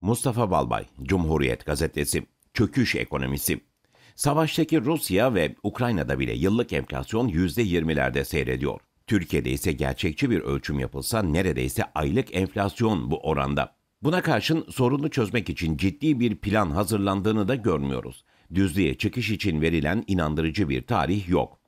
Mustafa Balbay, Cumhuriyet Gazetesi, Çöküş Ekonomisi. Savaştaki Rusya ve Ukrayna'da bile yıllık enflasyon %20'lerde seyrediyor. Türkiye'de ise gerçekçi bir ölçüm yapılsa neredeyse aylık enflasyon bu oranda. Buna karşın sorunu çözmek için ciddi bir plan hazırlandığını da görmüyoruz. Düzlüğe çıkış için verilen inandırıcı bir tarih yok.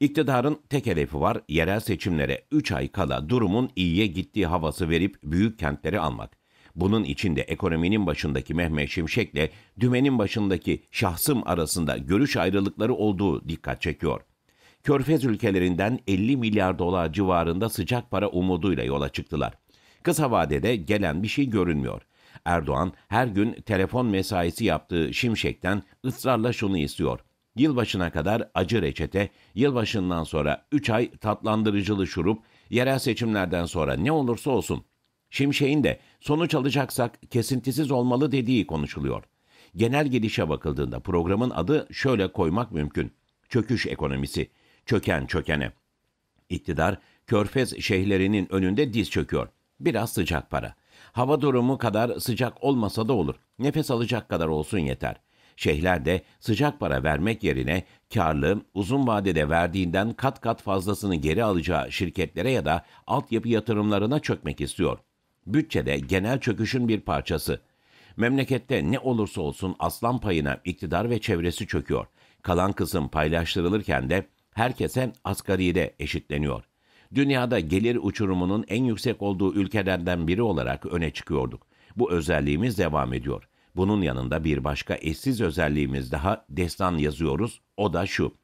İktidarın tek hedefi var, yerel seçimlere 3 ay kala durumun iyiye gittiği havası verip büyük kentleri almak. Bunun içinde ekonominin başındaki Mehmet Şimşek'le dümenin başındaki şahsım arasında görüş ayrılıkları olduğu dikkat çekiyor. Körfez ülkelerinden 50 milyar dolar civarında sıcak para umuduyla yola çıktılar. Kısa vadede gelen bir şey görünmüyor. Erdoğan her gün telefon mesaisi yaptığı Şimşek'ten ısrarla şunu istiyor. Yılbaşına kadar acı reçete, yılbaşından sonra 3 ay tatlandırıcılı şurup, yerel seçimlerden sonra ne olursa olsun Şimşek'in de sonuç alacaksak kesintisiz olmalı dediği konuşuluyor. Genel gidişe bakıldığında programın adı şöyle koymak mümkün. Çöküş ekonomisi, çöken çökene. İktidar körfez şehirlerinin önünde diz çöküyor. Biraz sıcak para. Hava durumu kadar sıcak olmasa da olur. Nefes alacak kadar olsun yeter. Şehirler de sıcak para vermek yerine karlı, uzun vadede verdiğinden kat kat fazlasını geri alacağı şirketlere ya da altyapı yatırımlarına çökmek istiyor. Bütçede genel çöküşün bir parçası. Memlekette ne olursa olsun aslan payına iktidar ve çevresi çöküyor. Kalan kısım paylaştırılırken de herkese asgaride eşitleniyor. Dünyada gelir uçurumunun en yüksek olduğu ülkelerden biri olarak öne çıkıyorduk. Bu özelliğimiz devam ediyor. Bunun yanında bir başka eşsiz özelliğimiz daha destan yazıyoruz. O da şu.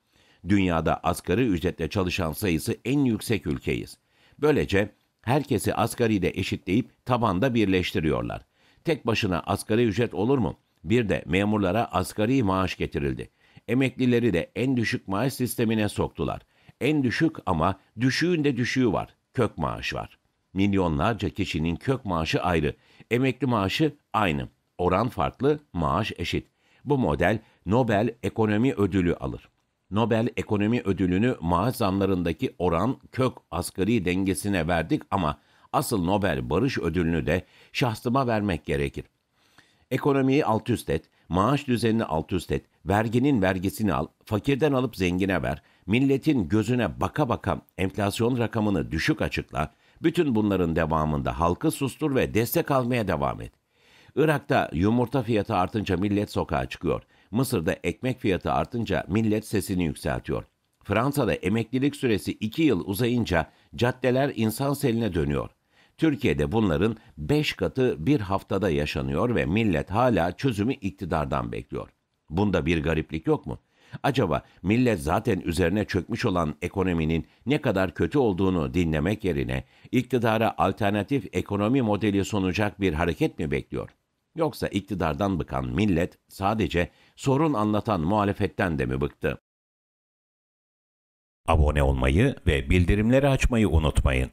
Dünyada asgari ücretle çalışan sayısı en yüksek ülkeyiz. Böylece Herkesi asgariyle eşitleyip tabanda birleştiriyorlar. Tek başına asgari ücret olur mu? Bir de memurlara asgari maaş getirildi. Emeklileri de en düşük maaş sistemine soktular. En düşük ama düşüğün de düşüğü var. Kök maaş var. Milyonlarca kişinin kök maaşı ayrı, emekli maaşı aynı. Oran farklı, maaş eşit. Bu model Nobel Ekonomi Ödülü alır. Nobel Ekonomi Ödülünü maaş zamlarındaki oran kök asgari dengesine verdik ama asıl Nobel Barış Ödülünü de şahsıma vermek gerekir. Ekonomiyi alt üst et, maaş düzenini alt üst et, verginin vergisini al, fakirden alıp zengine ver, milletin gözüne baka baka enflasyon rakamını düşük açıkla, bütün bunların devamında halkı sustur ve destek almaya devam et. Irak'ta yumurta fiyatı artınca millet sokağa çıkıyor. Mısır'da ekmek fiyatı artınca millet sesini yükseltiyor. Fransa'da emeklilik süresi 2 yıl uzayınca caddeler insan seline dönüyor. Türkiye'de bunların 5 katı bir haftada yaşanıyor ve millet hala çözümü iktidardan bekliyor. Bunda bir gariplik yok mu? Acaba millet zaten üzerine çökmüş olan ekonominin ne kadar kötü olduğunu dinlemek yerine iktidara alternatif ekonomi modeli sunacak bir hareket mi bekliyor?'' Yoksa iktidardan bıkan millet sadece sorun anlatan muhalefetten de mi bıktı? Abone olmayı ve bildirimleri açmayı unutmayın.